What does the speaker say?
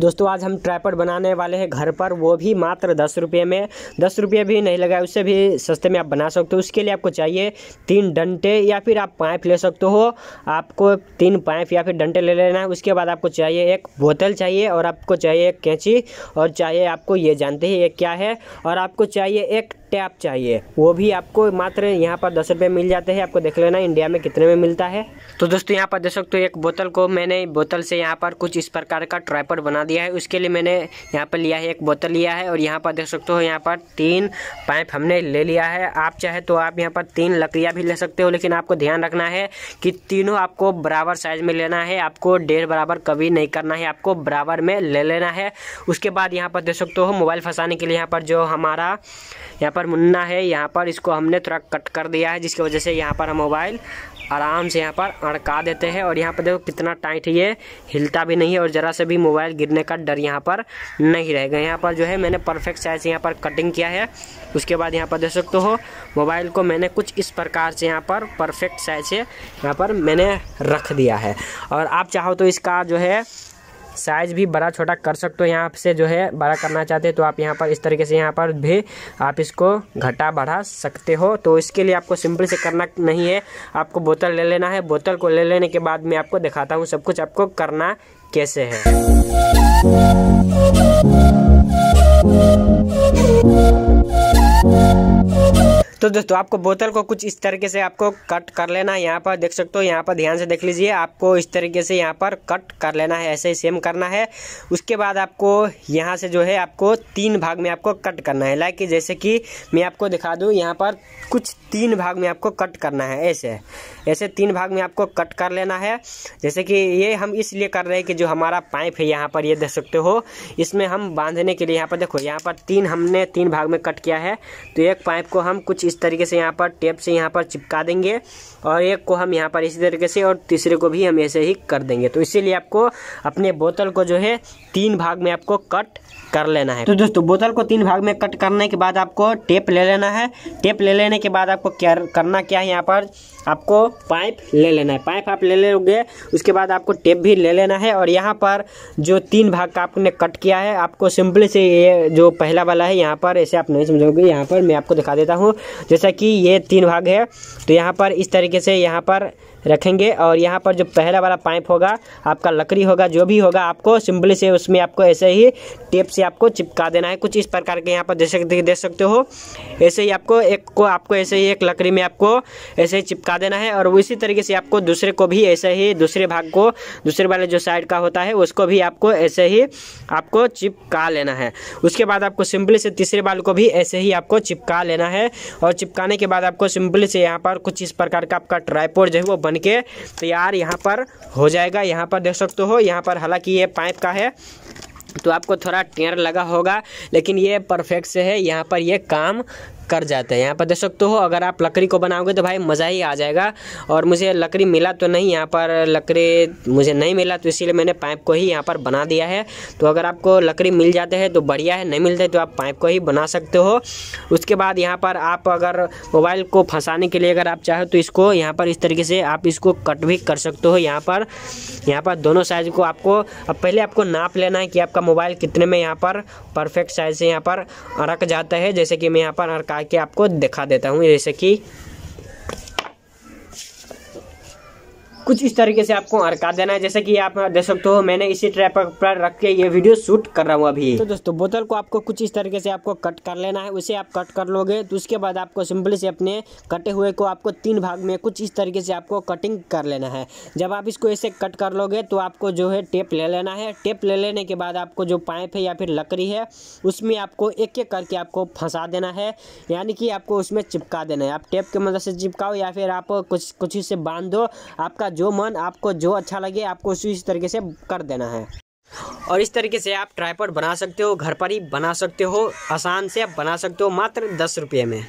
दोस्तों आज हम ट्रैपट बनाने वाले हैं घर पर वो भी मात्र दस रुपये में दस रुपये भी नहीं लगा उससे भी सस्ते में आप बना सकते हो उसके लिए आपको चाहिए तीन डंटे या फिर आप पाइप ले सकते हो आपको तीन पाइप या फिर डंटे ले लेना है उसके बाद आपको चाहिए एक बोतल चाहिए और आपको चाहिए एक कैंची और चाहिए आपको ये जानते ही ये क्या है और आपको चाहिए एक टैप चाहिए वो भी आपको मात्र यहाँ पर दस रुपये मिल जाते हैं आपको देख लेना इंडिया में कितने में मिलता है तो दोस्तों यहाँ पर देख सकते हो एक बोतल को मैंने बोतल से यहाँ पर कुछ इस प्रकार का ट्राइपर बना दिया है उसके लिए मैंने यहाँ पर लिया है एक बोतल लिया है और यहाँ पर देख सकते हो यहाँ पर तीन पाइप हमने ले लिया है आप चाहे तो आप यहाँ पर तीन लकड़ियाँ भी ले सकते हो लेकिन आपको ध्यान रखना है कि तीनों आपको बराबर साइज में लेना है आपको डेढ़ बराबर कभी नहीं करना है आपको बराबर में ले लेना है उसके बाद यहाँ पर देख सकते हो मोबाइल फंसाने के लिए यहाँ पर जो हमारा यहाँ पर मुन्ना है यहाँ पर इसको हमने थोड़ा कट कर दिया है जिसकी वजह से यहाँ पर हम मोबाइल आराम से यहाँ पर अड़का देते हैं और यहाँ पर देखो कितना टाइट है ये हिलता भी नहीं है और ज़रा से भी मोबाइल गिरने का डर यहाँ पर नहीं रहेगा यहाँ पर जो है मैंने परफेक्ट साइज से यहाँ पर कटिंग किया है उसके बाद यहाँ पर देख सकते हो मोबाइल को मैंने कुछ इस प्रकार से यहाँ पर परफेक्ट साइज से यहाँ पर मैंने रख दिया है और आप चाहो तो इसका जो है साइज भी बड़ा छोटा कर सकते हो यहाँ से जो है बड़ा करना चाहते हो तो आप यहाँ पर इस तरीके से यहाँ पर भी आप इसको घटा बढ़ा सकते हो तो इसके लिए आपको सिंपल से करना नहीं है आपको बोतल ले लेना है बोतल को ले लेने के बाद मैं आपको दिखाता हूँ सब कुछ आपको करना कैसे है तो दोस्तों आपको बोतल को कुछ इस तरीके से आपको कट कर लेना है यहाँ पर देख सकते हो यहाँ पर ध्यान से देख लीजिए आपको इस तरीके से यहाँ पर कट कर लेना है ऐसे ही सेम करना है उसके बाद आपको यहाँ से जो है आपको तीन भाग में आपको कट करना है लाइक जैसे कि मैं आपको दिखा दूँ यहाँ पर कुछ तीन भाग में आपको कट करना है ऐसे ऐसे तीन भाग में आपको कट कर लेना है जैसे कि ये हम इसलिए कर रहे हैं कि जो हमारा पाइप है यहाँ पर ये देख सकते हो इसमें हम बांधने के लिए यहाँ पर देखो यहाँ पर तीन हमने तीन भाग में कट किया है तो एक पाइप को हम कुछ इस तरीके से यहाँ पर टेप से यहाँ पर चिपका देंगे और एक को हम यहाँ पर इसी तरीके से और तीसरे को भी हम ऐसे ही कर देंगे तो इसीलिए आपको अपने बोतल को जो है तीन भाग में आपको कट कर लेना है तो दोस्तों बोतल को तीन भाग में कट करने के बाद आपको टेप ले लेना है टेप ले लेने के बाद आपको क्या करना क्या है यहाँ पर आपको पाइप ले लेना है पाइप आप ले लोगे उसके बाद आपको टेप भी ले लेना है और यहाँ पर जो तीन भाग का आपने कट किया है आपको सिंपली से ये जो पहला वाला है यहाँ पर ऐसे आप नहीं समझोगे यहाँ पर मैं आपको दिखा देता हूँ जैसा कि ये तीन भाग है तो यहाँ पर इस तरीके से यहाँ पर रखेंगे और यहाँ पर जो पहला वाला पाइप होगा आपका लकड़ी होगा जो भी होगा आपको सिंपली से उसमें आपको ऐसे ही टेप से आपको चिपका देना है कुछ इस प्रकार के यहाँ पर सकते देख सकते हो ऐसे ही आपको एक को आपको ऐसे ही एक लकड़ी में आपको ऐसे ही चिपका देना है और इसी तरीके से आपको दूसरे को भी ऐसे ही दूसरे भाग को दूसरे वाले जो साइड का होता है उसको भी आपको ऐसे ही आपको चिपका लेना है उसके बाद आपको सिंपली से तीसरे बाल को भी ऐसे ही आपको चिपका लेना है और चिपकाने के बाद आपको सिंपली से यहाँ पर कुछ इस प्रकार का आपका ट्राईपोर्ड जो है वो बने बनके तैयार यहाँ पर हो जाएगा यहाँ पर देख सकते हो यहाँ पर हालांकि ये पाइप का है तो आपको थोड़ा टेर लगा होगा लेकिन ये परफेक्ट से है यहाँ पर ये काम कर जाते हैं यहाँ पर देख सकते तो हो अगर आप लकड़ी को बनाओगे तो भाई मज़ा ही आ जाएगा और मुझे लकड़ी मिला तो नहीं यहाँ पर लकड़ी मुझे नहीं मिला तो इसीलिए मैंने पाइप को ही यहाँ पर बना दिया है तो अगर आपको लकड़ी मिल जाते हैं तो बढ़िया है नहीं मिलते तो आप पाइप को ही बना सकते हो उसके बाद यहाँ पर आप अगर मोबाइल को फंसाने के लिए अगर आप चाहो तो इसको यहाँ पर इस तरीके से आप इसको कट भी कर सकते हो यहाँ पर यहाँ पर दोनों साइज को आपको अब पहले आपको नाप लेना है कि आपका मोबाइल कितने में यहाँ पर परफेक्ट साइज से यहाँ पर अड़क जाता है जैसे कि मैं यहाँ पर अड़का हटा के आपको दिखा देता हूँ जैसे कि कुछ इस तरीके से आपको अरका देना है जैसे कि आप देख सकते हो मैंने इसी ट्रैप पर रख के ये वीडियो शूट कर रहा हूँ अभी तो दोस्तों बोतल को आपको कुछ इस तरीके से आपको कट कर लेना है उसे आप कट कर लोगे तो उसके बाद आपको सिंपली से अपने कटे हुए को आपको तीन भाग में कुछ इस तरीके से आपको कटिंग कर लेना है जब आप इसको ऐसे कट कर लोगे तो आपको जो है टेप ले लेना है टेप ले लेने के बाद आपको जो पाइप है या फिर लकड़ी है उसमें आपको एक एक करके आपको फंसा देना है यानी कि आपको उसमें चिपका देना है आप टेप की मदद से चिपकाओ या फिर आप कुछ कुछ इसे बांध दो आपका जो मन आपको जो अच्छा लगे आपको उसी इस तरीके से कर देना है और इस तरीके से आप ट्राईपोर्ट बना सकते हो घर पर ही बना सकते हो आसान से आप बना सकते हो मात्र दस रुपये में